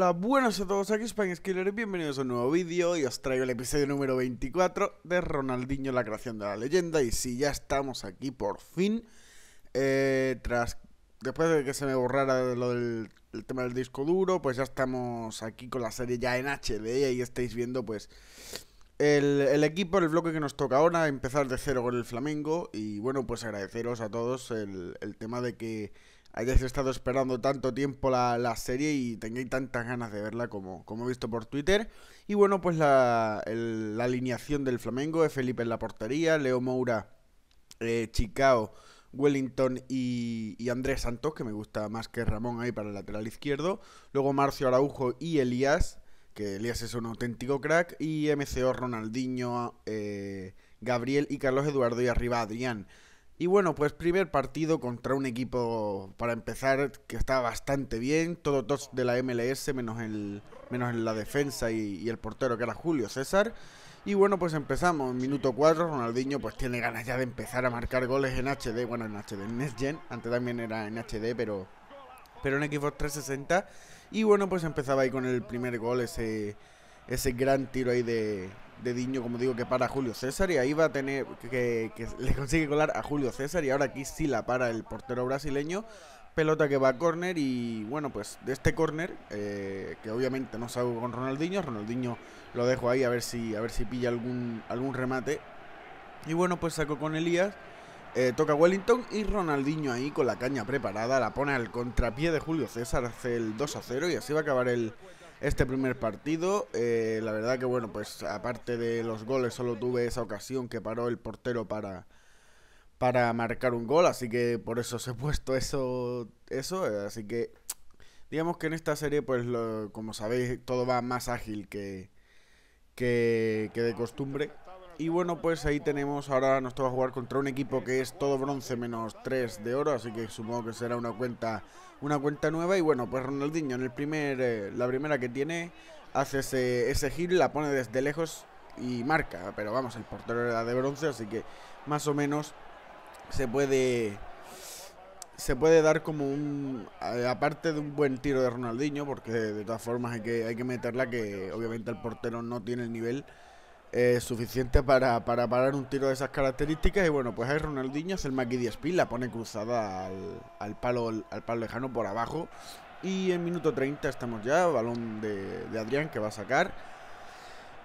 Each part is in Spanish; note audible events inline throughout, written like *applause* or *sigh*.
Hola, buenas a todos, aquí Spain Skiller, bienvenidos a un nuevo vídeo y os traigo el episodio número 24 de Ronaldinho, la creación de la leyenda y si ya estamos aquí por fin, eh, tras después de que se me borrara lo del el tema del disco duro, pues ya estamos aquí con la serie ya en HD y estáis viendo pues el, equipo, el bloque que nos toca ahora, empezar de cero con el Flamengo y bueno, pues agradeceros a todos el tema de que he estado esperando tanto tiempo la, serie y tengáis tantas ganas de verla como, como he visto por Twitter. Y bueno, pues la, alineación del Flamengo es Felipe en la portería, Leo Moura, eh, Chicao, Wellington y, Andrés Santos, que me gusta más que Ramón ahí para el lateral izquierdo. Luego Marcio Araujo y Elías, que Elías es un auténtico crack. Y MCO, Ronaldinho, eh, Gabriel y Carlos Eduardo y arriba Adrián. Y bueno, pues primer partido contra un equipo, para empezar, que está bastante bien. Todos dos de la MLS, menos, el, menos en la defensa y, el portero que era Julio César. Y bueno, pues empezamos. Minuto 4, Ronaldinho pues tiene ganas ya de empezar a marcar goles en HD. Bueno, en HD, en Next Gen. Antes también era en HD, pero, pero en Xbox 360. Y bueno, pues empezaba ahí con el primer gol, ese, ese gran tiro ahí de, de Diño, como digo, que para Julio César y ahí va a tener que, le consigue colar a Julio César y ahora aquí sí la para el portero brasileño. Pelota que va a córner y bueno, pues de este córner, eh, que obviamente no salgo con Ronaldinho, Ronaldinho lo dejo ahí a ver si, a ver si pilla algún, algún remate. Y bueno, pues saco con Elías. Eh, toca Wellington y Ronaldinho ahí con la caña preparada, la pone al contrapié de Julio César, hace el 2 a 0 y así va a acabar el, este primer partido. Eh, la verdad que, bueno, pues aparte de los goles, solo tuve esa ocasión que paró el portero para, para marcar un gol, así que por eso se he puesto eso, eso así que digamos que en esta serie, pues como sabéis, todo va más ágil que, que de costumbre. Y bueno, pues ahí tenemos, ahora nos toca jugar contra un equipo que es todo bronce menos 3 de oro, así que supongo que será una cuenta una cuenta nueva. Y bueno, pues Ronaldinho en el primer, eh, la primera que tiene, hace ese, ese giro, la pone desde lejos y marca. Pero vamos, el portero era de bronce, así que más o menos se puede se puede dar como un eh, aparte de un buen tiro de Ronaldinho porque de todas formas hay que hay que meterla que obviamente el portero no tiene el nivel eh, suficiente para, parar un tiro de esas características. Y bueno, pues ahí Ronaldinho hace el Maki 10 la pone cruzada al, palo, al palo lejano por abajo. Y en minuto 30 estamos ya, balón de, Adrián que va a sacar.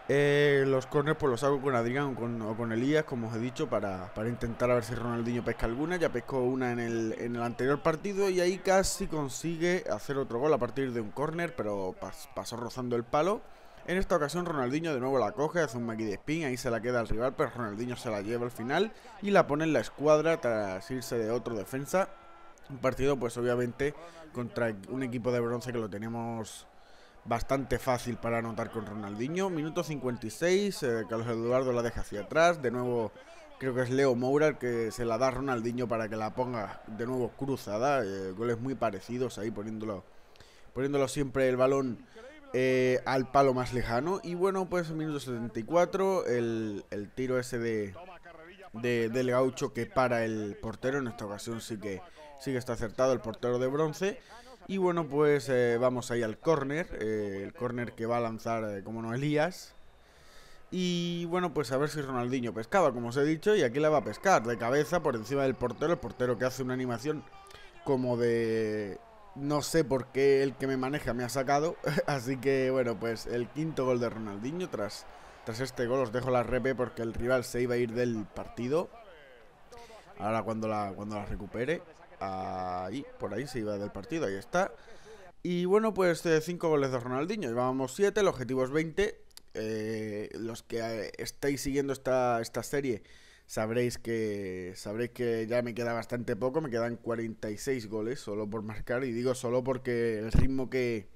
Eh, los corners pues los hago con Adrián o con, Elías, como os he dicho, para, intentar a ver si Ronaldinho pesca alguna. Ya pescó una en el, en el anterior partido y ahí casi consigue hacer otro gol a partir de un corner, pero pasó rozando el palo. En esta ocasión Ronaldinho de nuevo la coge, hace un Magui de spin, ahí se la queda al rival, pero Ronaldinho se la lleva al final y la pone en la escuadra tras irse de otro defensa. Un partido pues obviamente contra un equipo de bronce que lo tenemos bastante fácil para anotar con Ronaldinho. Minuto 56, eh, Carlos Eduardo la deja hacia atrás, de nuevo creo que es Leo Moura que se la da a Ronaldinho para que la ponga de nuevo cruzada, eh, goles muy parecidos ahí poniéndolo, poniéndolo siempre el balón eh, al palo más lejano. Y bueno, pues minuto 74, el, tiro ese de, del gaucho que para el portero. En esta ocasión sí que, sí que está acertado el portero de bronce. Y bueno, pues eh, vamos ahí al córner, eh, el córner que va a lanzar, como no, Elías. Y bueno, pues a ver si Ronaldinho pescaba, como os he dicho, y aquí la va a pescar de cabeza por encima del portero, el portero que hace una animación como de no sé por qué el que me maneja me ha sacado. *laughs* Así que bueno, pues el quinto gol de Ronaldinho. Tras, tras este gol os dejo la repe porque el rival se iba a ir del partido. Ahora cuando la, cuando la recupere. Ahí, por ahí se iba del partido, ahí está. Y bueno, pues eh, cinco goles de Ronaldinho. Llevábamos siete, el objetivo es 20. Eh, los que eh, estáis siguiendo esta, esta serie sabréis que sabréis que ya me queda bastante poco, me quedan 46 goles solo por marcar y digo solo porque el ritmo que,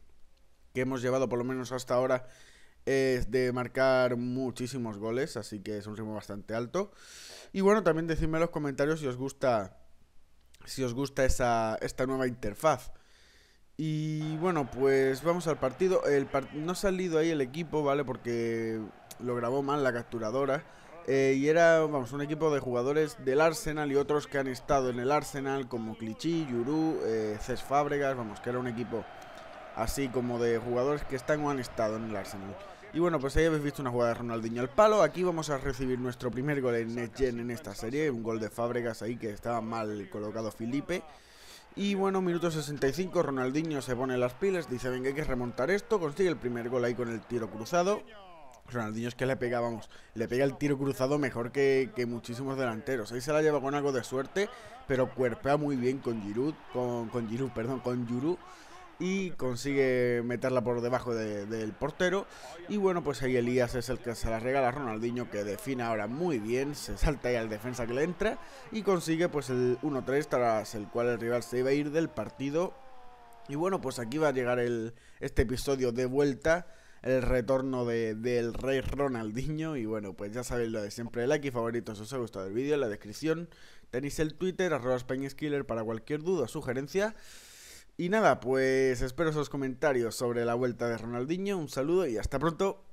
que hemos llevado por lo menos hasta ahora es de marcar muchísimos goles, así que es un ritmo bastante alto. Y bueno, también decidme en los comentarios si os gusta si os gusta esa, esta nueva interfaz. Y bueno, pues vamos al partido. El no ha salido ahí el equipo, ¿vale? Porque lo grabó mal la capturadora. Eh, y era, vamos, un equipo de jugadores del Arsenal y otros que han estado en el Arsenal, como Clichy, Yuru, eh, Cés Fábregas, vamos, que era un equipo así como de jugadores que están o han estado en el Arsenal. Y bueno, pues ahí habéis visto una jugada de Ronaldinho al palo. Aquí vamos a recibir nuestro primer gol en NetGen en esta serie. Un gol de Fábregas ahí que estaba mal colocado Felipe. Y bueno, minuto 65, Ronaldinho se pone las pilas, dice, venga, hay que remontar esto. Consigue el primer gol ahí con el tiro cruzado. Ronaldinho es que le pega, le pega el tiro cruzado mejor que, muchísimos delanteros. Ahí se la lleva con algo de suerte, pero cuerpea muy bien con Giroud, con, Giroud, perdón, con Giroud. Y consigue meterla por debajo del portero. Y bueno, pues ahí Elías es el que se la regala a Ronaldinho, que define ahora muy bien. Se salta ahí al defensa que le entra. Y consigue pues el 1-3, tras el cual el rival se iba a ir del partido. Y bueno, pues aquí va a llegar el, este episodio de vuelta el retorno del rey Ronaldinho. Y bueno, pues ya sabéis lo de siempre, like y favoritos si os ha gustado el vídeo, en la descripción. Tenéis el Twitter, arroba para cualquier duda o sugerencia. Y nada, pues espero esos comentarios sobre la vuelta de Ronaldinho. Un saludo y hasta pronto.